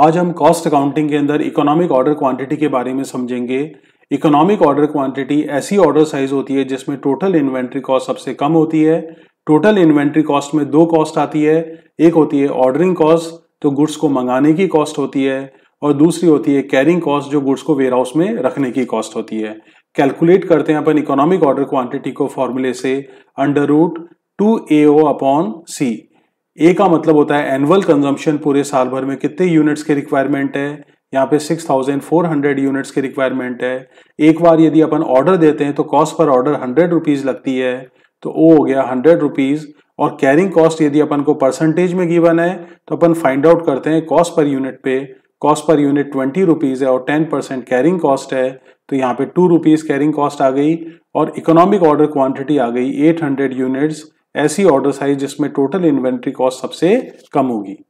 आज हम cost accounting के अंदर इकोनॉमिक ऑर्डर क्वांटिटी के बारे में समझेंगे इकोनॉमिक ऑर्डर क्वांटिटी ऐसी ऑर्डर साइज होती है जिसमें टोटल इन्वेंट्री कॉस्ट सबसे कम होती है टोटल इन्वेंट्री कॉस्ट में दो कॉस्ट आती है एक होती है ऑर्डरिंग कॉस्ट तो गुड्स को मंगाने की कॉस्ट होती है और दूसरी होती है कैरिंग कॉस्ट जो गुड्स को वेयरहाउस में रखने की कॉस्ट होती है कैलकुलेट करते हैं अपन इकोनॉमिक ऑर्डर क्वांटिटी को फॉर्मूले से under root two A O upon C A का मतलब होता है एनुअल कंजम्पशन पूरे साल भर में कितने यूनिट्स के रिक्वायरमेंट है यहाँ पे 6,400 यूनिट्स के रिक्वायरमेंट है एक बार यदि अपन ऑर्डर देते हैं तो cost per order hundred rupees लगती है तो ओ हो गया हंड्रेड रुपीज़ और कैरिंग कॉस्ट यदि अपन को परसेंटेज में गिवन है तो अपन फाइंड आउट करते हैं कॉस्ट पर यूनिट पे cost per unit twenty rupees है और टेन परसेंट कैरिंग कॉस्ट है तो यहाँ पे टू रुपीज़ कैरिंग कॉस्ट आ गई और इकोनॉमिक ऑर्डर क्वांटिटी आ गई एट हंड्रेड यूनिट्स ऐसी ऑर्डर साइज जिसमें टोटल इन्वेंट्री कॉस्ट सबसे कम होगी